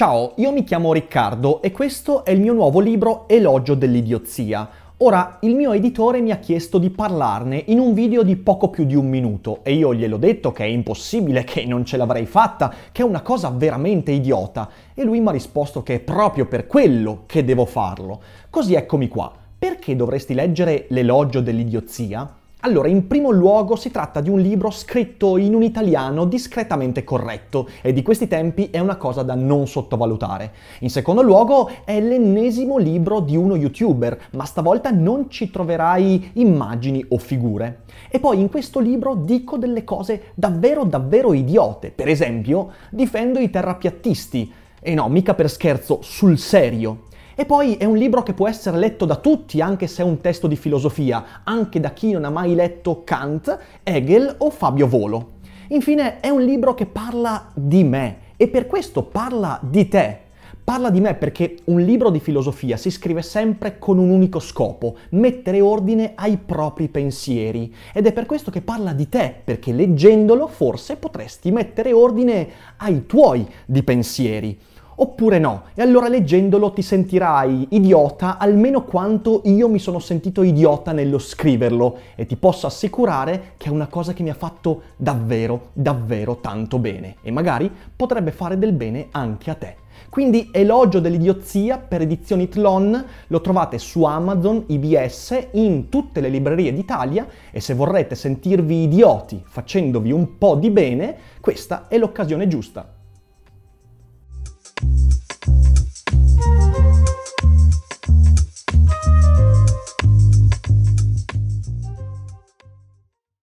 Ciao, io mi chiamo Riccardo e questo è il mio nuovo libro Elogio dell'idiozia. Ora, il mio editore mi ha chiesto di parlarne in un video di poco più di un minuto e io gliel'ho detto che è impossibile, che non ce l'avrei fatta, che è una cosa veramente idiota e lui mi ha risposto che è proprio per quello che devo farlo. Così eccomi qua. Perché dovresti leggere l'elogio dell'idiozia? Allora, in primo luogo si tratta di un libro scritto in un italiano discretamente corretto e di questi tempi è una cosa da non sottovalutare. In secondo luogo è l'ennesimo libro di uno youtuber, ma stavolta non ci troverai immagini o figure. E poi in questo libro dico delle cose davvero davvero idiote, per esempio difendo i terrapiattisti. E no, mica per scherzo, sul serio. E poi è un libro che può essere letto da tutti, anche se è un testo di filosofia, anche da chi non ha mai letto Kant, Hegel o Fabio Volo. Infine, è un libro che parla di me e per questo parla di te. Parla di me perché un libro di filosofia si scrive sempre con un unico scopo, mettere ordine ai propri pensieri. Ed è per questo che parla di te, perché leggendolo forse potresti mettere ordine ai tuoi di pensieri oppure no. E allora leggendolo ti sentirai idiota almeno quanto io mi sono sentito idiota nello scriverlo e ti posso assicurare che è una cosa che mi ha fatto davvero, davvero tanto bene e magari potrebbe fare del bene anche a te. Quindi Elogio dell'idiozia per edizioni Tlon lo trovate su Amazon, IBS, in tutte le librerie d'Italia e se vorrete sentirvi idioti facendovi un po' di bene, questa è l'occasione giusta.